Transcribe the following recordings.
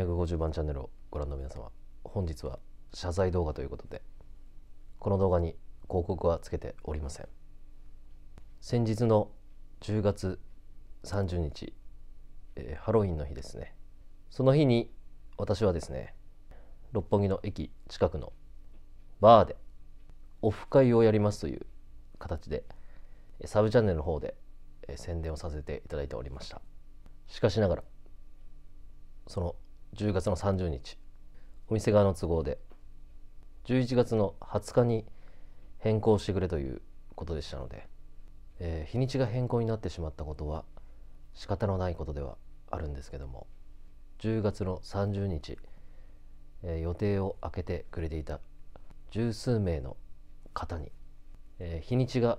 250番チャンネルをご覧の皆様本日は謝罪動画ということでこの動画に広告はつけておりません先日の10月30日、えー、ハロウィンの日ですねその日に私はですね六本木の駅近くのバーでオフ会をやりますという形でサブチャンネルの方で宣伝をさせていただいておりましたしかしながらその10月の30日お店側の都合で11月の20日に変更してくれということでしたので、えー、日にちが変更になってしまったことは仕方のないことではあるんですけども10月の30日、えー、予定を空けてくれていた十数名の方に、えー、日にちが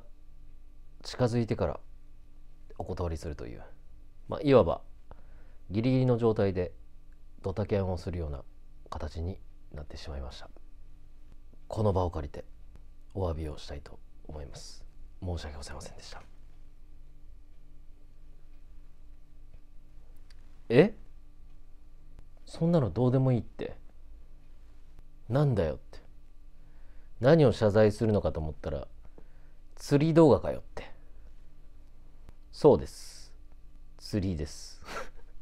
近づいてからお断りするという、まあ、いわばギリギリの状態でドタキャンをするような形になってしまいましたこの場を借りてお詫びをしたいと思います申し訳ございませんでしたえそんなのどうでもいいってなんだよって何を謝罪するのかと思ったら釣り動画かよってそうです釣りです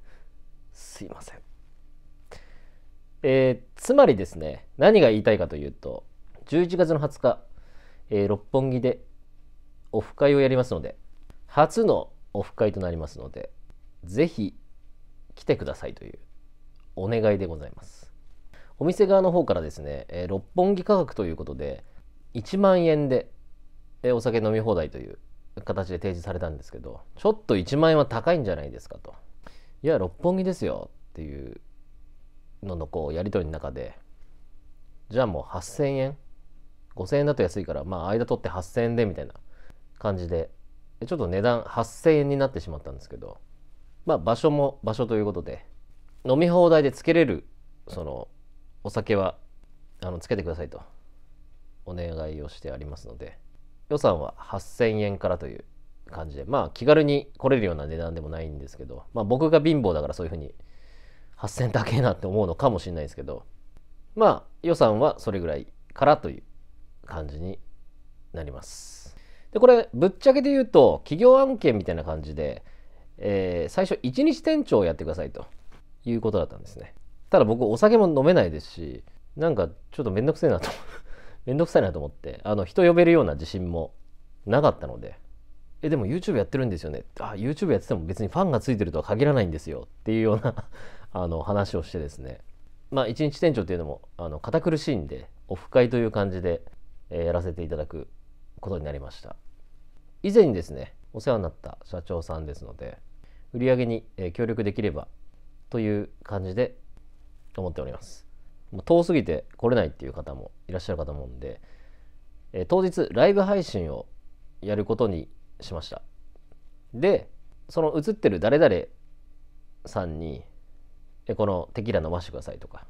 すいませんえー、つまりですね、何が言いたいかというと、11月の20日、えー、六本木でオフ会をやりますので、初のオフ会となりますので、ぜひ来てくださいというお願いでございます。お店側の方からですね、えー、六本木価格ということで、1万円で、えー、お酒飲み放題という形で提示されたんですけど、ちょっと1万円は高いんじゃないですかと。いや、六本木ですよっていうののこうやり取りの中でじゃあもう8,000円5,000円だと安いからまあ間取って8,000円でみたいな感じでちょっと値段8,000円になってしまったんですけどまあ場所も場所ということで飲み放題でつけれるそのお酒はあのつけてくださいとお願いをしてありますので予算は8,000円からという感じでまあ気軽に来れるような値段でもないんですけどまあ僕が貧乏だからそういうふうに8000高えなって思うのかもしれないですけど、まあ予算はそれぐらいからという感じになります。で、これぶっちゃけで言うと企業案件みたいな感じで、えー、最初1日店長をやってくださいということだったんですね。ただ僕お酒も飲めないですし、なんかちょっとめんどくせえなと、めんどくさいなと思って、あの人呼べるような自信もなかったので、えでも YouTube やってるんですよねあ YouTube やってても別にファンがついてるとは限らないんですよっていうようなあの話をしてですねまあ一日店長っていうのもあの堅苦しいんでオフ会という感じで、えー、やらせていただくことになりました以前にですねお世話になった社長さんですので売り上げに、えー、協力できればという感じで思っております遠すぎて来れないっていう方もいらっしゃるかと思うんで、えー、当日ライブ配信をやることにしましたでその映ってる誰々さんにこのテキーラ飲ませてくださいとか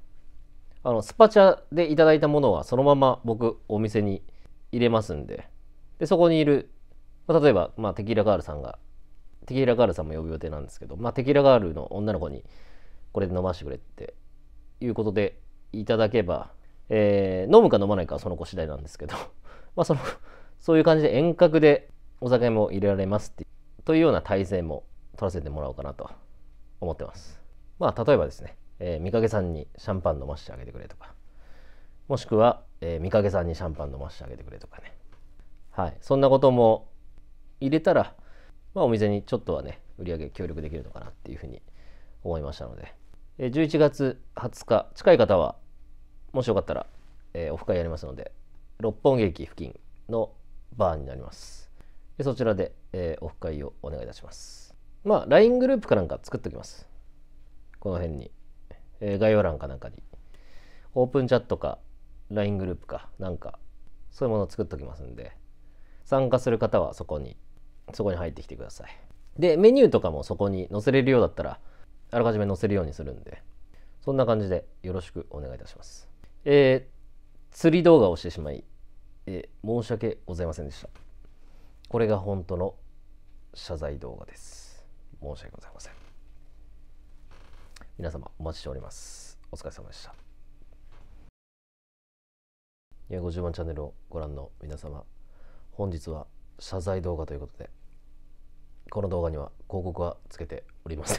あのスパチャでいただいたものはそのまま僕お店に入れますんででそこにいる、まあ、例えば、まあ、テキーラガールさんがテキーラガールさんも呼ぶ予定なんですけど、まあ、テキーラガールの女の子にこれで飲ましてくれっていうことでいただけば、えー、飲むか飲まないかはその子次第なんですけど まあそのそういう感じで遠隔でお酒も入れられますってというような体制も取らせてもらおうかなと思ってます。まあ例えばですね、えー、三影さんにシャンパン飲ましてあげてくれとかもしくは、えー、三影さんにシャンパン飲ましてあげてくれとかねはいそんなことも入れたら、まあ、お店にちょっとはね売り上げ協力できるのかなっていうふうに思いましたので、えー、11月20日近い方はもしよかったら、えー、オフ会やりますので六本木駅付近のバーになりますでそちらで、えー、オフ会をお願いいたしますまあ LINE グループかなんか作っておきますこの辺に、えー、概要欄かなんかに、オープンチャットか、LINE グループか、なんか、そういうものを作っておきますんで、参加する方はそこに、そこに入ってきてください。で、メニューとかもそこに載せれるようだったら、あらかじめ載せるようにするんで、そんな感じでよろしくお願いいたします。えー、釣り動画をしてしまい、えー、申し訳ございませんでした。これが本当の謝罪動画です。申し訳ございません。皆様お待ちしております。お疲れ様でした。250番チャンネルをご覧の皆様、本日は謝罪動画ということで、この動画には広告はつけておりません